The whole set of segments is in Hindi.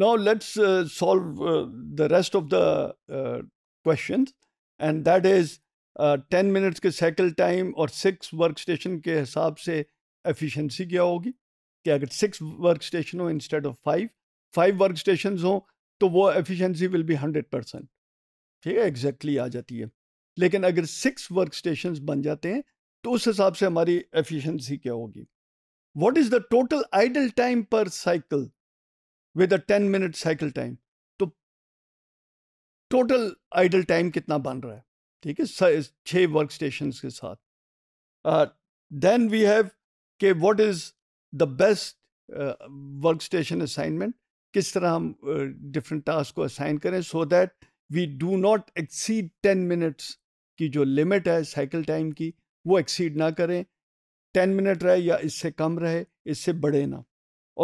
Now let's uh, solve uh, the rest of the uh, questions and that is ten minutes के साइकिल टाइम और सिक्स वर्क स्टेशन के हिसाब से एफिशिएंसी क्या होगी कि अगर सिक्स वर्क स्टेशन हो instead of five five work station हो तो वो efficiency will be hundred percent ठीक है एग्जैक्टली आ जाती है लेकिन अगर सिक्स वर्क स्टेशन बन जाते हैं तो उस हिसाब से हमारी एफिशिएंसी क्या होगी what is the total idle time per cycle with a ten minute cycle time तो टोटल आइडल टाइम कितना बन रहा है ठीक है छह वर्क स्टेशन के साथ then we have K what is the best work station assignment किस तरह हम डिफरेंट टास्क को असाइन करें so that we do not exceed ten minutes की जो लिमिट है साइकिल टाइम की वो एक्सीड ना करें टेन मिनट रहे या इससे कम रहे इससे बढ़े ना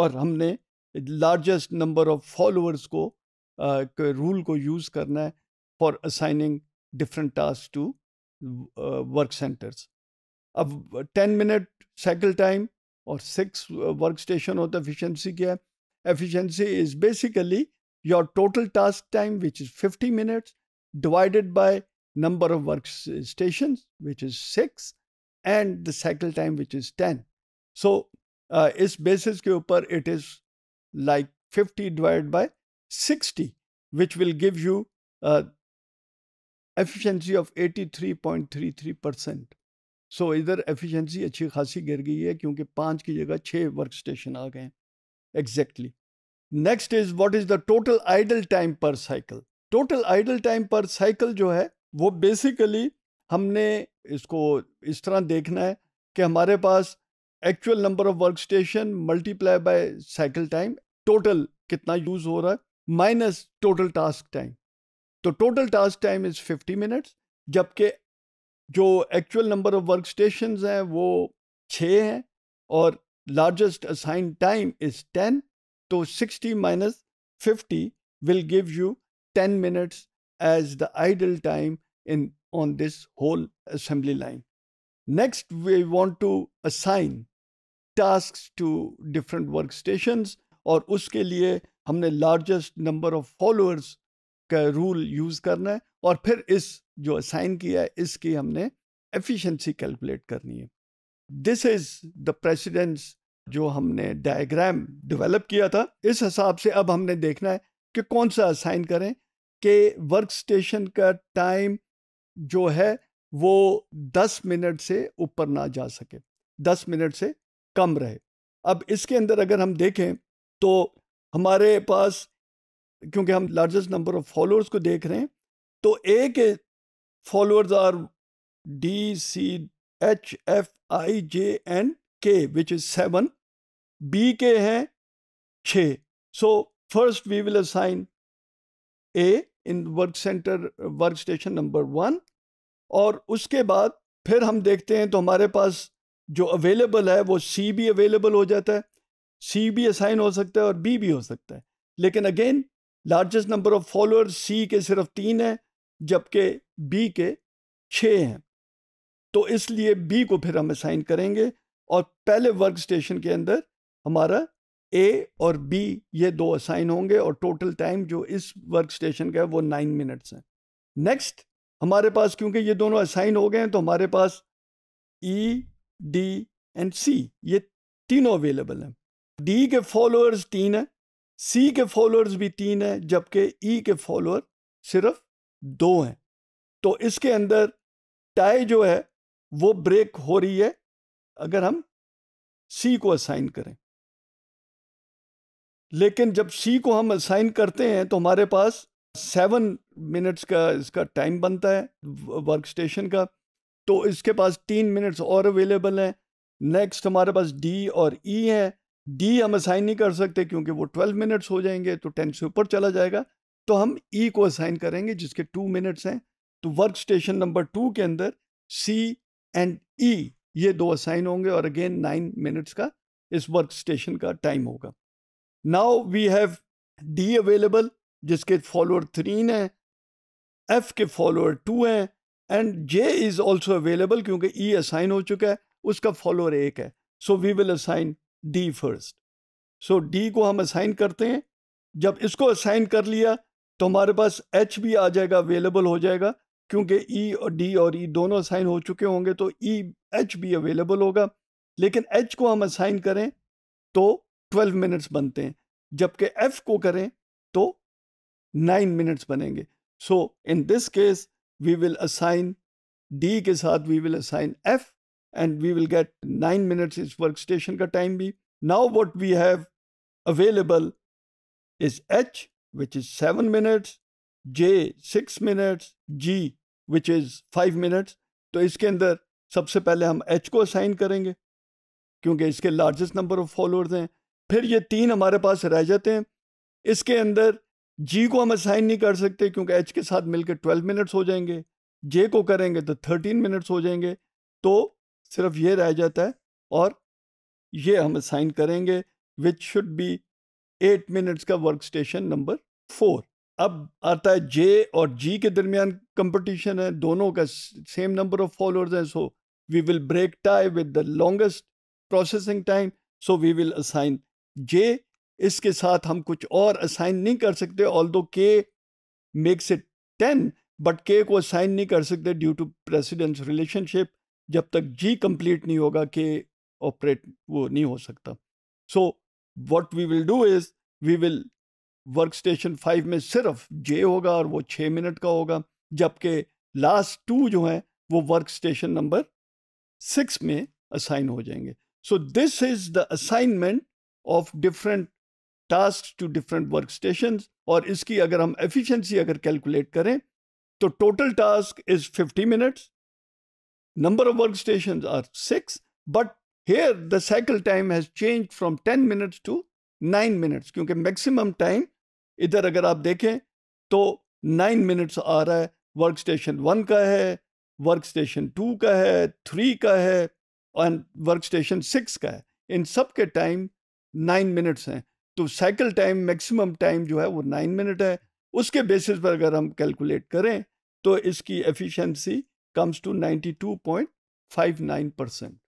और हमने largest number of followers go rule go use karna hai for assigning different tasks to work centers ab 10 minute cycle time or 6 work workstation of efficiency kya efficiency is basically your total task time which is 50 minutes divided by number of work stations which is 6 and the cycle time which is 10 so uh, is basis ke upar it is like 50 divided by 60, which will give you a uh, efficiency of 83.33%. So so, इधर एफिशिएंसी अच्छी खासी गिर गई है क्योंकि पाँच की जगह छः वर्क स्टेशन आ गए हैं exactly next is what is the total idle time per cycle total idle time per cycle जो है वो बेसिकली हमने इसको इस तरह देखना है कि हमारे पास actual number of work station multiply by cycle time total कितना यूज हो रहा है माइनस टोटल टास्क टाइम तो total task time is 50 minutes जबकि जो actual number of work station हैं वो छः हैं और लार्जेस्ट असाइन टाइम इज 10 तो 60 minus fifty will give you 10 minutes as the idle time in on this whole assembly line next we want to assign task to different work station और उसके लिए हमने लार्जेस्ट नंबर ऑफ फॉलोअर्स का रूल यूज़ करना है और फिर इस जो असाइन किया है इसकी हमने एफिशिएंसी कैलकुलेट करनी है दिस इज़ द प्रेसिडेंस जो हमने डायग्राम डेवलप किया था इस हिसाब से अब हमने देखना है कि कौन सा असाइन करें कि वर्क स्टेशन का टाइम जो है वो 10 मिनट से ऊपर ना जा सके 10 मिनट से कम रहे अब इसके अंदर अगर हम देखें तो हमारे पास क्योंकि हम लार्जेस्ट नंबर ऑफ फॉलोअर्स को देख रहे हैं तो ए के followers are D C H F I J and K which is seven B के हैं छ so first we will assign A in work center work station number one और उसके बाद फिर हम देखते हैं तो हमारे पास जो अवेलेबल है वो सी भी अवेलेबल हो जाता है सी भी असाइन हो सकता है और बी भी हो सकता है लेकिन again largest number of follower C के सिर्फ तीन हैं जबकि बी के छः हैं तो इसलिए बी को फिर हम असाइन करेंगे और पहले वर्क स्टेशन के अंदर हमारा ए और बी ये दो असाइन होंगे और टोटल टाइम जो इस वर्क स्टेशन का है वो नाइन मिनट्स हैं नेक्स्ट हमारे पास क्योंकि ये दोनों असाइन हो गए हैं तो हमारे पास ई डी एंड सी ये तीनों अवेलेबल हैं डी के फॉलोअर्स तीन है सी के फॉलोअर्स भी तीन है जबकि ई e के फॉलोअर सिर्फ दो हैं तो इसके अंदर टाई जो है वो ब्रेक हो रही है अगर हम सी को असाइन करें लेकिन जब सी को हम असाइन करते हैं तो हमारे पास सेवन मिनट्स का इसका टाइम बनता है वर्क स्टेशन का तो इसके पास तीन मिनट्स और अवेलेबल हैं नेक्स्ट हमारे पास डी और ई e हैं डी हम असाइन नहीं कर सकते क्योंकि वो ट्वेल्व मिनट्स हो जाएंगे तो टेन से ऊपर चला जाएगा तो हम ई e को असाइन करेंगे जिसके टू मिनट्स हैं तो वर्क स्टेशन नंबर टू के अंदर सी एंड ई ये दो असाइन होंगे और अगेन नाइन मिनट्स का इस वर्क स्टेशन का टाइम होगा now we have D available जिसके फॉलोअर थ्रीन हैं एफ के फॉलोअर टू हैं and J is also available क्योंकि ई e असाइन हो चुका है उसका फॉलोअर एक है so we will assign D first so D को हम असाइन करते हैं जब इसको असाइन कर लिया तो हमारे पास एच भी आ जाएगा अवेलेबल हो जाएगा क्योंकि ई e और डी और ई e दोनों असाइन हो चुके होंगे तो ई e, एच भी अवेलेबल होगा लेकिन एच को हम असाइन करें तो ट्वेल्व मिनट्स बनते हैं जबकि एफ को करें तो नाइन मिनट्स बनेंगे so in this case we will assign D के साथ we will assign F and we will get nine minutes is workstation ka time bhi. Now what we have available is H, which is seven minutes, J six minutes, G which is five minutes. तो इसके अंदर सबसे पहले हम H को असाइन करेंगे क्योंकि इसके लार्जेस्ट नंबर ऑफ फॉलोअर्स हैं फिर ये तीन हमारे पास रह जाते हैं इसके अंदर जी को हम असाइन नहीं कर सकते क्योंकि एच के साथ मिलकर ट्वेल्व मिनट्स हो जाएंगे जे को करेंगे तो थर्टीन मिनट्स हो जाएंगे तो सिर्फ ये रह जाता है और ये हम असाइन करेंगे which should be eight minutes का वर्क स्टेशन नंबर फोर अब आता है जे और जी के दरमियान कंपटीशन है दोनों का सेम नंबर ऑफ फॉलोअर्स हैं so we will break tie with the longest processing time so we will assign J इसके साथ हम कुछ और असाइन नहीं कर सकते ऑल दो के मेक्स इट टेन बट के को असाइन नहीं कर सकते ड्यू टू प्रेसिडेंस रिलेशनशिप जब तक जी कंप्लीट नहीं होगा कि ऑपरेट वो नहीं हो सकता so what we will do is we will work station five में सिर्फ जे होगा और वो छः मिनट का होगा जबकि लास्ट टू जो हैं वो वर्क स्टेशन नंबर सिक्स में असाइन हो जाएंगे so this is the assignment of different task to different work station और इसकी अगर हम एफिशिएंसी अगर कैलकुलेट करें तो टोटल टास्क इज़ 50 मिनट्स Number of workstations are six, but here the cycle time has changed from 10 minutes to 9 minutes क्योंकि maximum time इधर अगर आप देखें तो 9 minutes आ रहा है वर्क स्टेशन वन का है वर्क स्टेशन टू का है थ्री का है एंड वर्क स्टेशन सिक्स का है इन सब के टाइम नाइन मिनट्स हैं तो साइकिल टाइम मैक्सिमम टाइम जो है वो नाइन मिनट है उसके बेसिस पर अगर हम कैलकुलेट करें तो इसकी एफिशिएंसी comes to 92.59%.